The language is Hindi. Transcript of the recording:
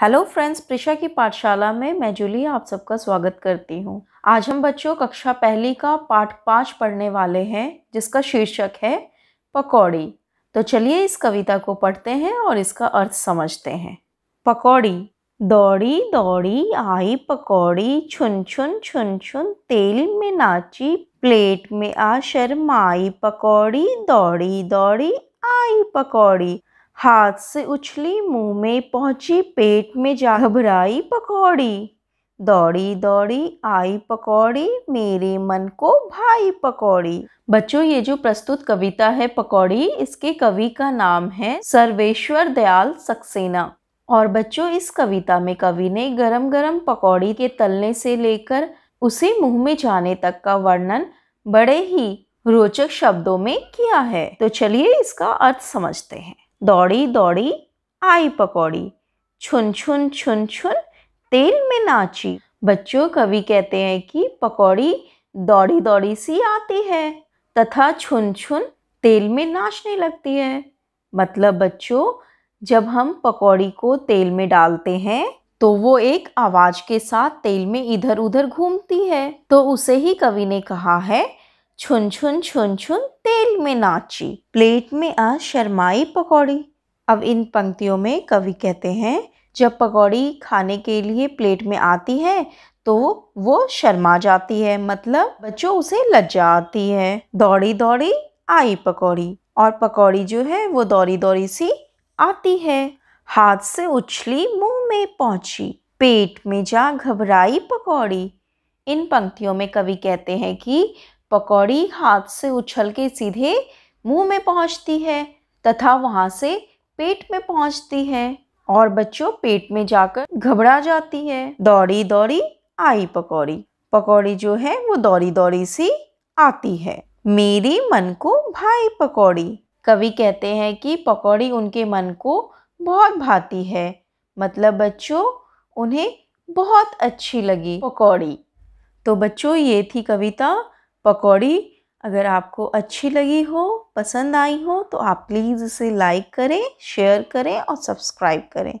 हेलो फ्रेंड्स प्रिशा की पाठशाला में मैं जूली आप सबका स्वागत करती हूँ आज हम बच्चों कक्षा पहली का पाठ पाँच पढ़ने वाले हैं जिसका शीर्षक है पकौड़ी तो चलिए इस कविता को पढ़ते हैं और इसका अर्थ समझते हैं पकौड़ी दौड़ी दौड़ी आई पकौड़ी छुन छुन छुन छुन तेल में नाची प्लेट में आ शर्माई पकौड़ी दौड़ी दौड़ी आई पकौड़ी हाथ से उछली मुंह में पहुंची पेट में जा घबराई पकौड़ी दौड़ी दौड़ी आई पकौड़ी मेरे मन को भाई पकौड़ी बच्चों ये जो प्रस्तुत कविता है पकौड़ी इसके कवि का नाम है सर्वेश्वर दयाल सक्सेना और बच्चों इस कविता में कवि ने गरम गरम पकौड़ी के तलने से लेकर उसे मुंह में जाने तक का वर्णन बड़े ही रोचक शब्दों में किया है तो चलिए इसका अर्थ समझते हैं दौड़ी दौड़ी आई पकौड़ी छुन छुन छुन छुन तेल में नाची बच्चों कभी कहते हैं कि पकौड़ी दौड़ी दौड़ी सी आती है तथा छुन छुन तेल में नाचने लगती है मतलब बच्चों जब हम पकौड़ी को तेल में डालते हैं तो वो एक आवाज़ के साथ तेल में इधर उधर घूमती है तो उसे ही कवि ने कहा है छुन छुन छुन छुन तेल में नाची प्लेट में आ शर्माई पकौड़ी अब इन पंक्तियों में कवि कहते हैं जब पकौड़ी खाने के लिए प्लेट में आती है तो वो शर्मा जाती है मतलब बच्चों उसे लज्जा आती है दौड़ी दौड़ी आई पकौड़ी और पकौड़ी जो है वो दौड़ी दौड़ी सी आती है हाथ से उछली मुंह में पहुंची पेट में जा घबराई पकौड़ी इन पंक्तियों में कवि कहते हैं कि पकौड़ी हाथ से उछल के सीधे मुंह में पहुंचती है तथा वहां से पेट में पहुंचती है और बच्चों पेट में जाकर घबरा जाती है दौड़ी दौड़ी आई पकौड़ी पकौड़ी जो है वो दौड़ी दौड़ी सी आती है मेरे मन को भाई पकौड़ी कवि कहते हैं कि पकौड़ी उनके मन को बहुत भाती है मतलब बच्चों उन्हें बहुत अच्छी लगी पकौड़ी तो बच्चों ये थी कविता पकौड़ी अगर आपको अच्छी लगी हो पसंद आई हो तो आप प्लीज़ इसे लाइक करें शेयर करें और सब्सक्राइब करें